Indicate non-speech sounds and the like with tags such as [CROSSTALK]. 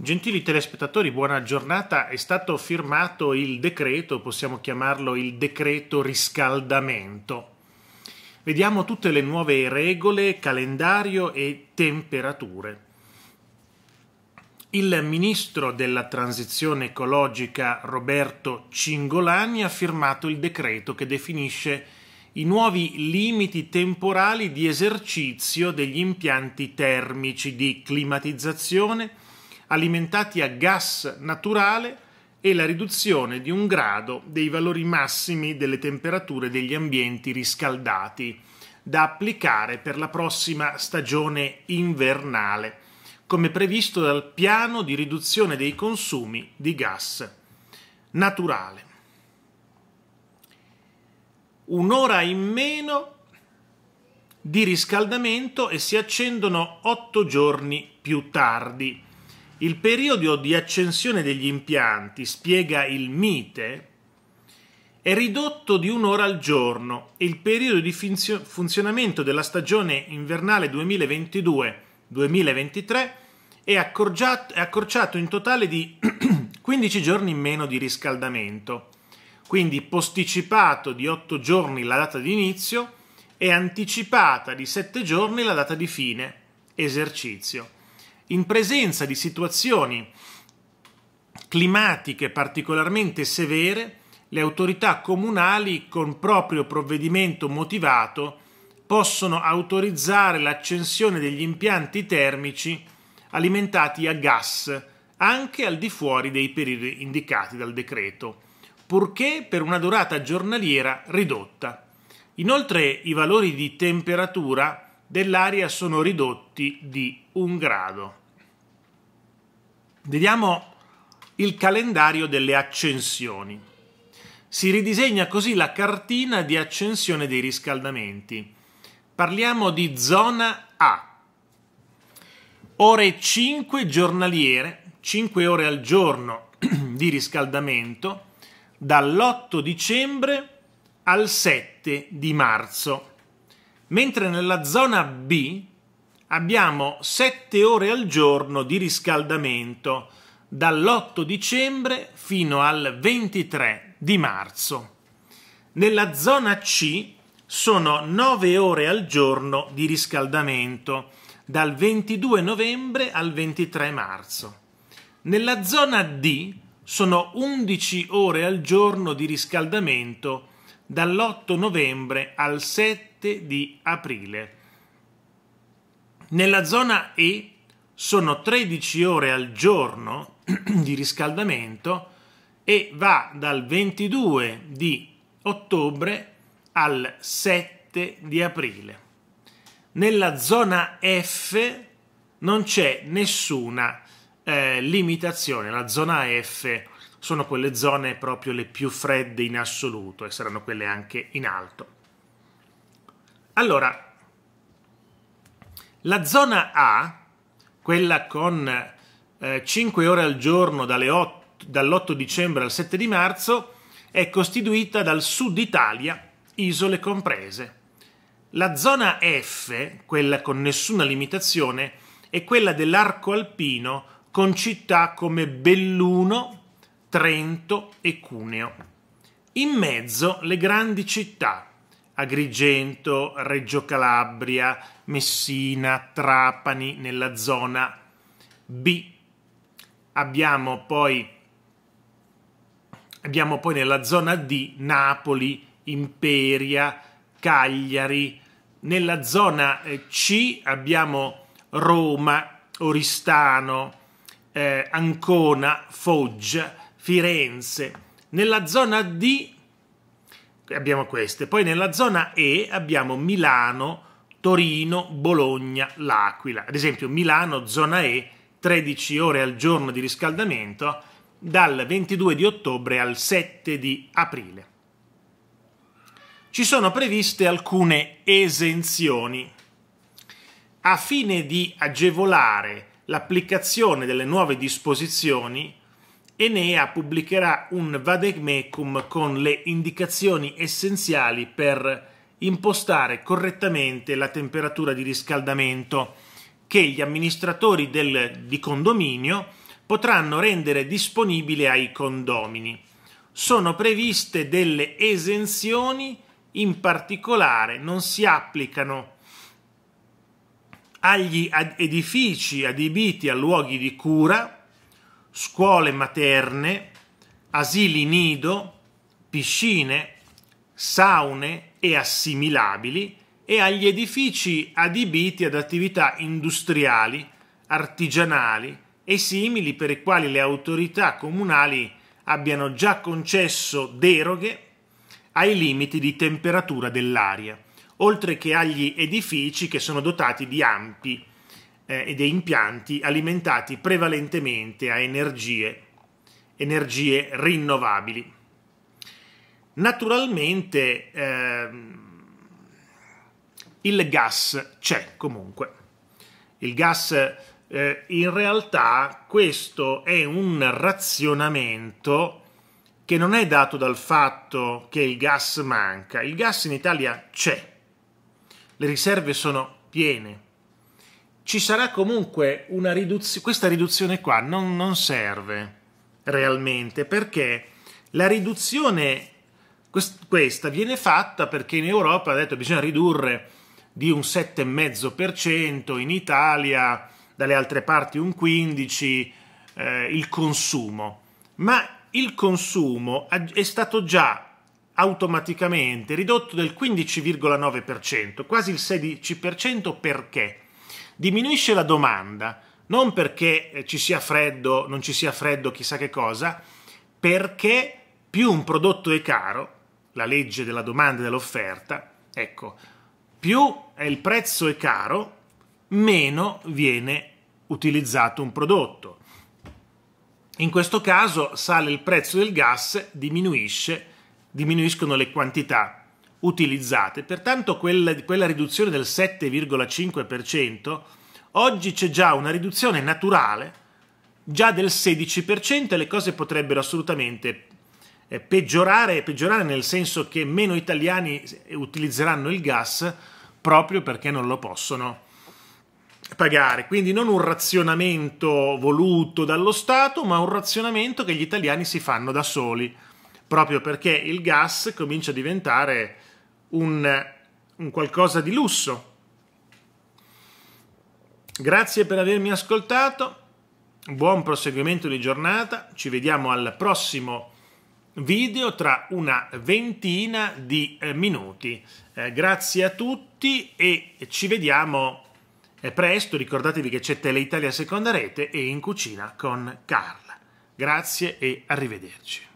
Gentili telespettatori, buona giornata. È stato firmato il decreto, possiamo chiamarlo il decreto riscaldamento. Vediamo tutte le nuove regole, calendario e temperature. Il ministro della transizione ecologica Roberto Cingolani ha firmato il decreto che definisce i nuovi limiti temporali di esercizio degli impianti termici di climatizzazione alimentati a gas naturale e la riduzione di un grado dei valori massimi delle temperature degli ambienti riscaldati da applicare per la prossima stagione invernale, come previsto dal piano di riduzione dei consumi di gas naturale. Un'ora in meno di riscaldamento e si accendono otto giorni più tardi il periodo di accensione degli impianti, spiega il mite, è ridotto di un'ora al giorno e il periodo di funzionamento della stagione invernale 2022-2023 è accorciato in totale di 15 [CLEARS THROAT] giorni in meno di riscaldamento, quindi posticipato di 8 giorni la data di inizio e anticipata di 7 giorni la data di fine esercizio in presenza di situazioni climatiche particolarmente severe, le autorità comunali con proprio provvedimento motivato possono autorizzare l'accensione degli impianti termici alimentati a gas anche al di fuori dei periodi indicati dal decreto, purché per una durata giornaliera ridotta. Inoltre i valori di temperatura dell'aria sono ridotti di un grado. Vediamo il calendario delle accensioni. Si ridisegna così la cartina di accensione dei riscaldamenti. Parliamo di zona A. Ore 5 giornaliere, 5 ore al giorno [CLEARS THROAT] di riscaldamento, dall'8 dicembre al 7 di marzo. Mentre nella zona B abbiamo 7 ore al giorno di riscaldamento dall'8 dicembre fino al 23 di marzo. Nella zona C sono 9 ore al giorno di riscaldamento dal 22 novembre al 23 marzo. Nella zona D sono 11 ore al giorno di riscaldamento dall'8 novembre al 7 di aprile. Nella zona E sono 13 ore al giorno [CLEARS THROAT] di riscaldamento e va dal 22 di ottobre al 7 di aprile. Nella zona F non c'è nessuna eh, limitazione. La zona F sono quelle zone proprio le più fredde in assoluto e saranno quelle anche in alto. Allora, la zona A, quella con eh, 5 ore al giorno 8, dall'8 dicembre al 7 di marzo, è costituita dal sud Italia, isole comprese. La zona F, quella con nessuna limitazione, è quella dell'arco alpino con città come Belluno, Trento e Cuneo. In mezzo le grandi città Agrigento, Reggio Calabria, Messina, Trapani nella zona B. Abbiamo poi, abbiamo poi nella zona D Napoli, Imperia, Cagliari. Nella zona eh, C abbiamo Roma, Oristano, eh, Ancona, Foggia, Firenze. Nella zona D abbiamo queste. Poi nella zona E abbiamo Milano, Torino, Bologna, L'Aquila. Ad esempio Milano, zona E, 13 ore al giorno di riscaldamento dal 22 di ottobre al 7 di aprile. Ci sono previste alcune esenzioni a fine di agevolare l'applicazione delle nuove disposizioni Enea pubblicherà un vademecum con le indicazioni essenziali per impostare correttamente la temperatura di riscaldamento che gli amministratori del, di condominio potranno rendere disponibile ai condomini. Sono previste delle esenzioni, in particolare non si applicano agli edifici adibiti a luoghi di cura scuole materne, asili nido, piscine, saune e assimilabili e agli edifici adibiti ad attività industriali, artigianali e simili per i quali le autorità comunali abbiano già concesso deroghe ai limiti di temperatura dell'aria, oltre che agli edifici che sono dotati di ampi eh, e dei impianti alimentati prevalentemente a energie, energie rinnovabili. Naturalmente eh, il gas c'è comunque. Il gas eh, in realtà questo è un razionamento che non è dato dal fatto che il gas manca. Il gas in Italia c'è. Le riserve sono piene ci sarà comunque una riduzione, questa riduzione qua non, non serve realmente perché la riduzione questa viene fatta perché in Europa ha detto che bisogna ridurre di un 7,5%, in Italia, dalle altre parti un 15%, eh, il consumo. Ma il consumo è stato già automaticamente ridotto del 15,9%, quasi il 16% perché? Diminuisce la domanda, non perché eh, ci sia freddo, non ci sia freddo, chissà che cosa, perché più un prodotto è caro, la legge della domanda e dell'offerta, ecco, più il prezzo è caro, meno viene utilizzato un prodotto. In questo caso sale il prezzo del gas, diminuisce, diminuiscono le quantità utilizzate. Pertanto quella, quella riduzione del 7,5% oggi c'è già una riduzione naturale già del 16% e le cose potrebbero assolutamente eh, peggiorare, peggiorare nel senso che meno italiani utilizzeranno il gas proprio perché non lo possono pagare. Quindi non un razionamento voluto dallo Stato, ma un razionamento che gli italiani si fanno da soli, proprio perché il gas comincia a diventare un, un qualcosa di lusso. Grazie per avermi ascoltato, buon proseguimento di giornata, ci vediamo al prossimo video tra una ventina di eh, minuti. Eh, grazie a tutti e ci vediamo eh, presto. Ricordatevi che c'è Tele Italia Seconda Rete e in cucina con Carla. Grazie e arrivederci.